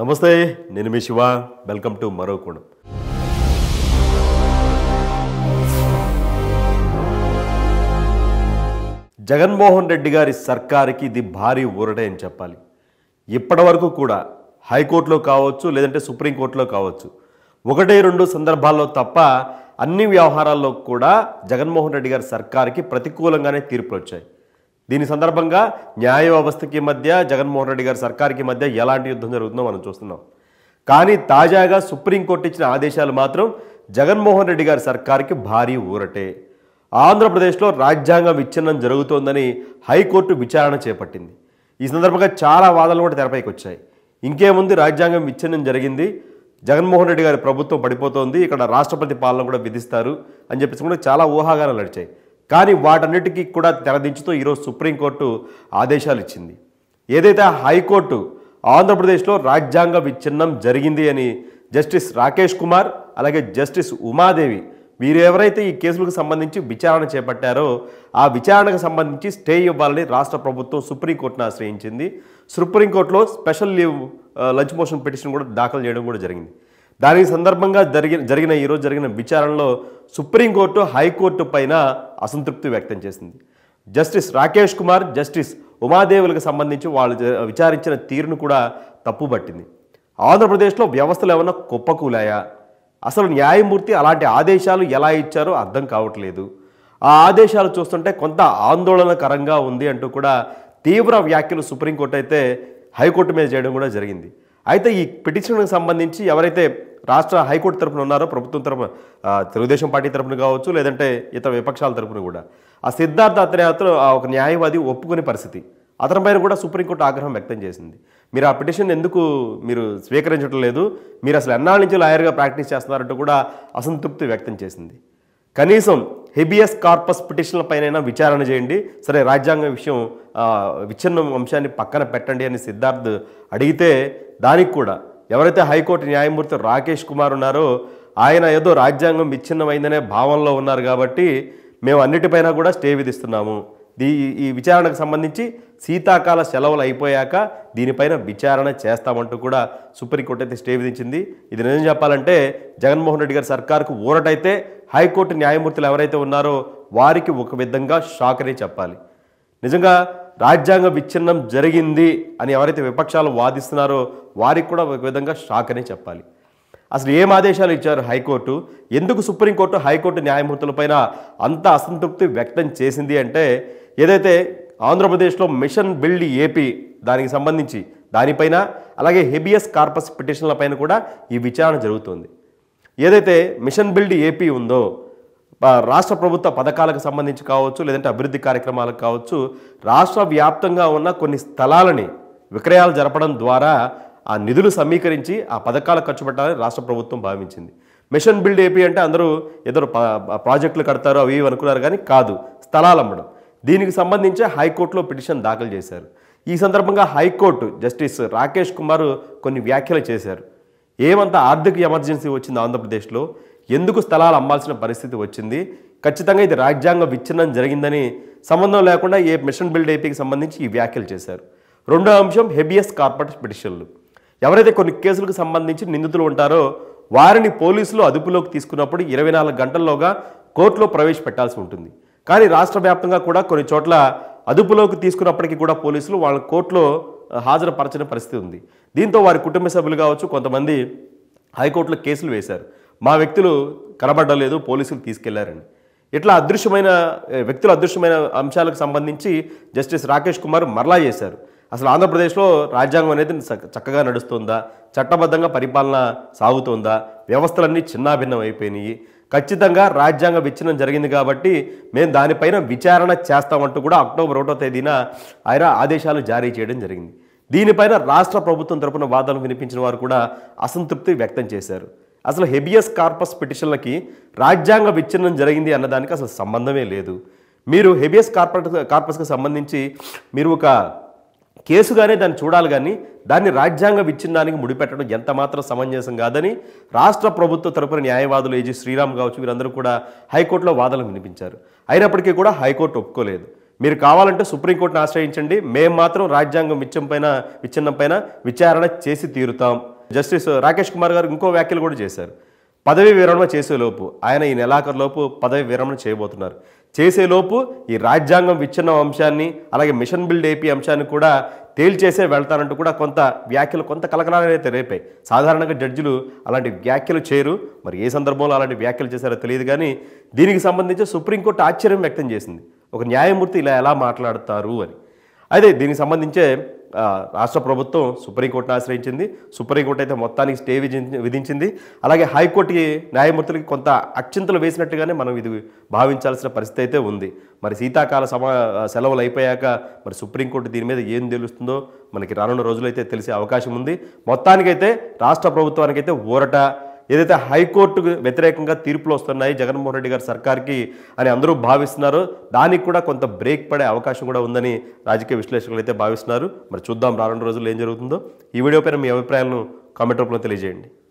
నమస్తే నేను మీ Shiva welcome to మరో కోణం జగన్మోహన్ రెడ్డి గారి సర్కారుకి ఇది భారీ ఊరటే అని చెప్పాలి ఇప్పటి వరకు కూడా హైకోర్టులో కావచ్చు లేదంటే సుప్రీంకోర్టులో కావచ్చు ఒకటి రెండు సందర్భాల్లో తప్ప అన్ని వ్యవహారాల్లో కూడా జగన్మోహన్ రెడ్డి గారి సర్కారుకి ప్రతికూలంగానే తీర్పులు వచ్చాయి దీని సందర్భంగా న్యాయ వ్యవస్థకి మధ్య జగన్మోహన్ రెడ్డి గారి సర్కార్కి మధ్య ఎలాంటి యుద్ధం జరుగుతుందో మనం చూస్తున్నాం కానీ తాజాగా సుప్రీంకోర్టు ఇచ్చిన ఆదేశాలు మాత్రం జగన్మోహన్ రెడ్డి గారి సర్కార్కి భారీ ఊరటే ఆంధ్రప్రదేశ్లో రాజ్యాంగ విచ్ఛిన్నం జరుగుతోందని హైకోర్టు విచారణ చేపట్టింది ఈ సందర్భంగా చాలా వాదనలు కూడా తెరపైకి వచ్చాయి ఇంకేముంది రాజ్యాంగం విచ్ఛిన్నం జరిగింది జగన్మోహన్ రెడ్డి గారి ప్రభుత్వం పడిపోతోంది ఇక్కడ రాష్ట్రపతి పాలన కూడా విధిస్తారు అని చెప్పేసి కూడా చాలా ఊహాగానాలు నడిచాయి కానీ వాటన్నిటికీ కూడా తెరదించుతూ ఈరోజు సుప్రీంకోర్టు ఆదేశాలు ఇచ్చింది ఏదైతే హైకోర్టు ఆంధ్రప్రదేశ్లో రాజ్యాంగ విచ్ఛిన్నం జరిగింది అని జస్టిస్ రాకేష్ కుమార్ అలాగే జస్టిస్ ఉమాదేవి వీరెవరైతే ఈ కేసులకు సంబంధించి విచారణ చేపట్టారో ఆ విచారణకు సంబంధించి స్టే ఇవ్వాలని రాష్ట్ర ప్రభుత్వం సుప్రీంకోర్టును ఆశ్రయించింది సుప్రీంకోర్టులో special leave lunch motion petition కూడా దాఖలు చేయడం కూడా జరిగింది దానికి సందర్భంగా జరిగిన జరిగిన ఈరోజు జరిగిన విచారణలో సుప్రీంకోర్టు హైకోర్టు పైన అసంతృప్తి వ్యక్తం చేసింది జస్టిస్ రాకేష్ కుమార్ జస్టిస్ ఉమాదేవులకు సంబంధించి వాళ్ళు విచారించిన తీరును కూడా పట్టింది ఆంధ్రప్రదేశ్లో వ్యవస్థలు ఏమైనా కుప్పకూలాయా అసలు న్యాయమూర్తి అలాంటి ఆదేశాలు ఎలా ఇచ్చారో అర్థం కావట్లేదు ఆ ఆదేశాలు చూస్తుంటే కొంత ఆందోళనకరంగా ఉంది అంటూ కూడా తీవ్ర వ్యాఖ్యలు సుప్రీంకోర్టు అయితే హైకోర్టు మీద చేయడం కూడా జరిగింది అయితే ఈ పిటిషన్కి సంబంధించి ఎవరైతే రాష్ట్ర హైకోర్టు తరపున ఉన్నారో ప్రభుత్వం తరపున తెలుగుదేశం పార్టీ తరపున కావచ్చు లేదంటే ఇతర విపక్షాల తరపున కూడా ఆ సిద్ధార్థ అతని అతను ఒక న్యాయవాది ఒప్పుకునే పరిస్థితి అతని పైన కూడా సుప్రీంకోర్టు ఆగ్రహం వ్యక్తం చేసింది మీరు ఆ పిటిషన్ ఎందుకు మీరు స్వీకరించడం లేదు మీరు అసలు ఎన్నాళ్ళ నుంచి లాయర్గా ప్రాక్టీస్ చేస్తున్నారంటూ కూడా అసంతృప్తి వ్యక్తం చేసింది కనీసం హెబియస్ కార్పస్ పిటిషన్లపైనైనా విచారణ చేయండి సరే రాజ్యాంగ విషయం విచ్ఛిన్న అంశాన్ని పక్కన పెట్టండి అని సిద్ధార్థ్ అడిగితే దానికి కూడా ఎవరైతే హైకోర్టు న్యాయమూర్తి రాకేష్ కుమార్ ఉన్నారో ఆయన ఏదో రాజ్యాంగం విచ్ఛిన్నమైందనే భావంలో ఉన్నారు కాబట్టి మేము అన్నిటిపైన కూడా స్టే విధిస్తున్నాము దీ ఈ విచారణకు సంబంధించి శీతాకాల సెలవులు అయిపోయాక దీనిపైన విచారణ చేస్తామంటూ కూడా సుప్రీంకోర్టు అయితే స్టే విధించింది ఇది నిజం చెప్పాలంటే జగన్మోహన్ రెడ్డి గారి సర్కార్కు ఊరటైతే హైకోర్టు న్యాయమూర్తులు ఎవరైతే ఉన్నారో వారికి ఒక విధంగా షాక్ అని చెప్పాలి నిజంగా రాజ్యాంగ విచ్ఛిన్నం జరిగింది అని ఎవరైతే విపక్షాలు వాదిస్తున్నారో వారికి కూడా ఒక విధంగా షాక్ అనే చెప్పాలి అసలు ఏం ఆదేశాలు ఇచ్చారు హైకోర్టు ఎందుకు సుప్రీంకోర్టు హైకోర్టు న్యాయమూర్తులపైన అంత అసంతృప్తి వ్యక్తం చేసింది అంటే ఏదైతే ఆంధ్రప్రదేశ్లో మిషన్ బిల్డ్ ఏపీ దానికి సంబంధించి దానిపైన అలాగే హెబియస్ కార్పస్ పిటిషన్లపైన కూడా ఈ విచారణ జరుగుతుంది ఏదైతే మిషన్ బిల్డ్ ఏపీ ఉందో రాష్ట్ర ప్రభుత్వ పథకాలకు సంబంధించి కావచ్చు లేదంటే అభివృద్ధి కార్యక్రమాలకు కావచ్చు రాష్ట్ర వ్యాప్తంగా ఉన్న కొన్ని స్థలాలని విక్రయాలు జరపడం ద్వారా ఆ నిధులు సమీకరించి ఆ పథకాలకు ఖర్చు పెట్టాలని రాష్ట్ర ప్రభుత్వం భావించింది మిషన్ బిల్డ్ ఏపీ అంటే అందరూ ఇద్దరు ప్రాజెక్టులు కడతారు అవి అనుకున్నారు కానీ కాదు స్థలాలు అమ్మడం దీనికి సంబంధించి హైకోర్టులో పిటిషన్ దాఖలు చేశారు ఈ సందర్భంగా హైకోర్టు జస్టిస్ రాకేష్ కుమార్ కొన్ని వ్యాఖ్యలు చేశారు ఏమంత ఆర్థిక ఎమర్జెన్సీ వచ్చింది ఆంధ్రప్రదేశ్లో ఎందుకు స్థలాలు అమ్మాల్సిన పరిస్థితి వచ్చింది ఖచ్చితంగా ఇది రాజ్యాంగ విచ్ఛిన్నం జరిగిందని సంబంధం లేకుండా ఏ మిషన్ బిల్డ్ ఏపీకి సంబంధించి ఈ వ్యాఖ్యలు చేశారు రెండో అంశం హెబియస్ కార్పొరేట్ పిటిషన్లు ఎవరైతే కొన్ని కేసులకు సంబంధించి నిందితులు ఉంటారో వారిని పోలీసులు అదుపులోకి తీసుకున్నప్పుడు ఇరవై నాలుగు గంటల్లోగా కోర్టులో ప్రవేశపెట్టాల్సి ఉంటుంది కానీ రాష్ట్ర వ్యాప్తంగా కూడా కొన్ని చోట్ల అదుపులోకి తీసుకున్నప్పటికీ కూడా పోలీసులు వాళ్ళ కోర్టులో హాజరుపరచని పరిస్థితి ఉంది దీంతో వారి కుటుంబ సభ్యులు కావచ్చు కొంతమంది హైకోర్టులో కేసులు వేశారు మా వ్యక్తులు కనబడలేదు పోలీసులు తీసుకెళ్లారని ఇట్లా అదృశ్యమైన వ్యక్తుల అదృశ్యమైన అంశాలకు సంబంధించి జస్టిస్ రాకేష్ కుమార్ మరలా చేశారు అసలు ఆంధ్రప్రదేశ్లో రాజ్యాంగం అనేది చక్కగా నడుస్తుందా చట్టబద్ధంగా పరిపాలన సాగుతుందా వ్యవస్థలన్నీ చిన్నాభిన్నం అయిపోయినాయి ఖచ్చితంగా రాజ్యాంగ విచ్ఛిన్నం జరిగింది కాబట్టి మేము దానిపైన విచారణ చేస్తామంటూ కూడా అక్టోబర్ ఒకటో తేదీన ఆయన ఆదేశాలు జారీ చేయడం జరిగింది దీనిపైన రాష్ట్ర ప్రభుత్వం తరపున వాదనలు వినిపించిన వారు కూడా అసంతృప్తి వ్యక్తం చేశారు అసలు హెబియస్ కార్పస్ పిటిషన్లకి రాజ్యాంగ విచ్ఛిన్నం జరిగింది అన్నదానికి అసలు సంబంధమే లేదు మీరు హెబియస్ కార్ప కార్పస్కి సంబంధించి మీరు ఒక కేసుగానే దాన్ని చూడాలి కానీ దాన్ని రాజ్యాంగ విచ్ఛిన్నానికి ముడిపెట్టడం ఎంత మాత్రం సమంజసం కాదని రాష్ట్ర ప్రభుత్వ తరపున న్యాయవాదులు ఏజీ శ్రీరామ్ కావచ్చు వీరందరూ కూడా హైకోర్టులో వాదనలు వినిపించారు అయినప్పటికీ కూడా హైకోర్టు ఒప్పుకోలేదు మీరు కావాలంటే సుప్రీంకోర్టును ఆశ్రయించండి మేము మాత్రం రాజ్యాంగం విచ్చం పైన విచ్ఛిన్నం పైన విచారణ చేసి తీరుతాం జస్టిస్ రాకేష్ కుమార్ గారు ఇంకో వ్యాఖ్యలు కూడా చేశారు పదవి విరమణ చేసేలోపు ఆయన ఈ నెలాఖరులోపు పదవి విరమణ చేయబోతున్నారు చేసేలోపు ఈ రాజ్యాంగం విచ్ఛిన్న అంశాన్ని అలాగే మిషన్ బిల్డ్ ఏపీ అంశాన్ని కూడా తేల్చేసే వెళ్తానంటూ కూడా కొంత వ్యాఖ్యలు కొంత కలకలాలైతే రేపాయి సాధారణంగా జడ్జిలు అలాంటి వ్యాఖ్యలు చేయరు మరి ఏ సందర్భంలో అలాంటి వ్యాఖ్యలు చేశారో తెలియదు కానీ దీనికి సంబంధించి సుప్రీంకోర్టు ఆశ్చర్యం వ్యక్తం చేసింది ఒక న్యాయమూర్తి ఇలా ఎలా మాట్లాడతారు అని అయితే దీనికి సంబంధించే రాష్ట్ర ప్రభుత్వం సుప్రీంకోర్టును ఆశ్రయించింది సుప్రీంకోర్టు అయితే మొత్తానికి స్టే విధించింది అలాగే హైకోర్టుకి న్యాయమూర్తులకి కొంత అక్షింతలు వేసినట్టుగానే మనం ఇది భావించాల్సిన పరిస్థితి అయితే ఉంది మరి శీతాకాల సమా సెలవులు అయిపోయాక మరి సుప్రీంకోర్టు దీని మీద ఏం తెలుస్తుందో మనకి రానున్న రోజులైతే తెలిసే అవకాశం ఉంది మొత్తానికైతే రాష్ట్ర ప్రభుత్వానికైతే ఊరట ఏదైతే హైకోర్టుకు వ్యతిరేకంగా తీర్పులు వస్తున్నాయి జగన్మోహన్ రెడ్డి గారి సర్కార్కి అని అందరూ భావిస్తున్నారు దానికి కూడా కొంత బ్రేక్ పడే అవకాశం కూడా ఉందని రాజకీయ విశ్లేషకులు అయితే భావిస్తున్నారు మరి చూద్దాం రానున్న రోజుల్లో ఏం జరుగుతుందో ఈ వీడియోపైన మీ అభిప్రాయాలను కామెంట్ రూపంలో తెలియజేయండి